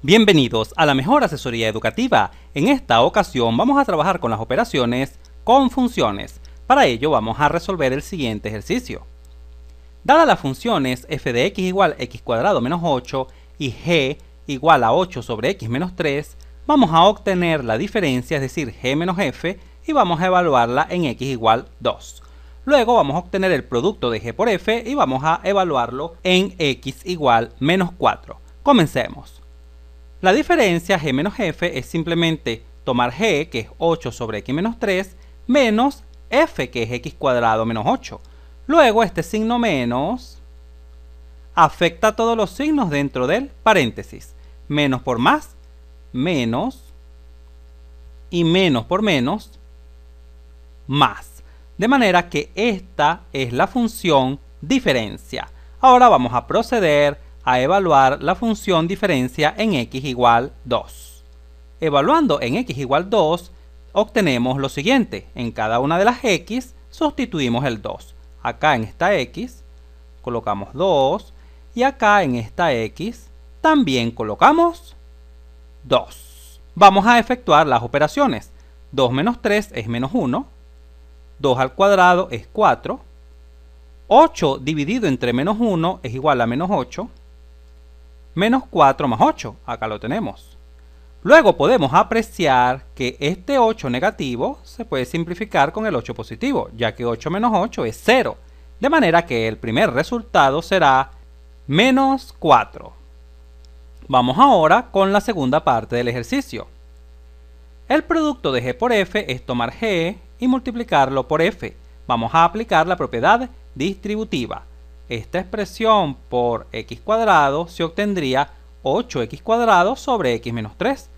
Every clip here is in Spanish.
Bienvenidos a la mejor asesoría educativa. En esta ocasión vamos a trabajar con las operaciones con funciones. Para ello vamos a resolver el siguiente ejercicio. Dadas las funciones f de x igual x cuadrado menos 8 y g igual a 8 sobre x menos 3, vamos a obtener la diferencia, es decir, g menos f, y vamos a evaluarla en x igual 2. Luego vamos a obtener el producto de g por f y vamos a evaluarlo en x igual menos 4. Comencemos. La diferencia g menos f es simplemente tomar g, que es 8 sobre x menos 3, menos f, que es x cuadrado menos 8. Luego este signo menos afecta a todos los signos dentro del paréntesis. Menos por más, menos, y menos por menos, más. De manera que esta es la función diferencia. Ahora vamos a proceder a evaluar la función diferencia en x igual 2. Evaluando en x igual 2, obtenemos lo siguiente. En cada una de las x sustituimos el 2. Acá en esta x colocamos 2 y acá en esta x también colocamos 2. Vamos a efectuar las operaciones. 2 menos 3 es menos 1. 2 al cuadrado es 4. 8 dividido entre menos 1 es igual a menos 8 menos 4 más 8, acá lo tenemos. Luego podemos apreciar que este 8 negativo se puede simplificar con el 8 positivo, ya que 8 menos 8 es 0, de manera que el primer resultado será menos 4. Vamos ahora con la segunda parte del ejercicio. El producto de g por f es tomar g y multiplicarlo por f. Vamos a aplicar la propiedad distributiva. Esta expresión por x cuadrado se obtendría 8x cuadrado sobre x menos 3.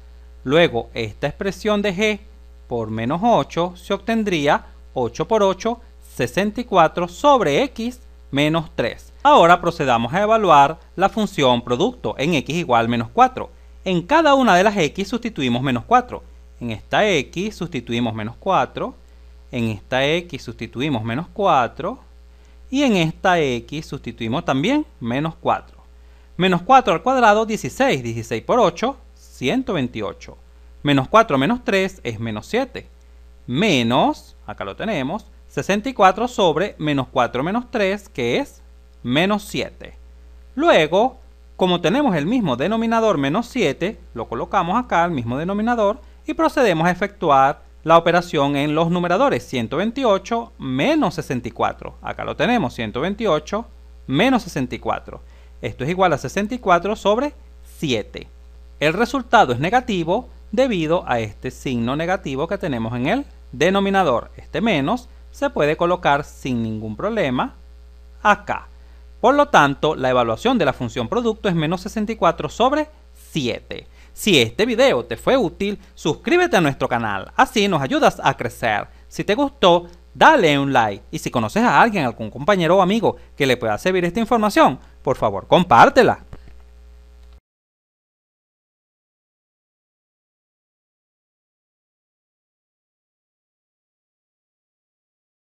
Luego, esta expresión de g por menos 8 se obtendría 8 por 8, 64 sobre x menos 3. Ahora procedamos a evaluar la función producto en x igual menos 4. En cada una de las x sustituimos menos 4. En esta x sustituimos menos 4. En esta x sustituimos menos 4. Y en esta x sustituimos también menos 4. Menos 4 al cuadrado, 16. 16 por 8, 128. Menos 4 menos 3 es menos 7. Menos, acá lo tenemos, 64 sobre menos 4 menos 3, que es menos 7. Luego, como tenemos el mismo denominador menos 7, lo colocamos acá al mismo denominador y procedemos a efectuar la operación en los numeradores. 128 menos 64. Acá lo tenemos, 128 menos 64. Esto es igual a 64 sobre 7. El resultado es negativo debido a este signo negativo que tenemos en el denominador. Este menos se puede colocar sin ningún problema acá. Por lo tanto, la evaluación de la función producto es menos 64 sobre 7. Si este video te fue útil, suscríbete a nuestro canal, así nos ayudas a crecer. Si te gustó, dale un like y si conoces a alguien, algún compañero o amigo que le pueda servir esta información, por favor compártela.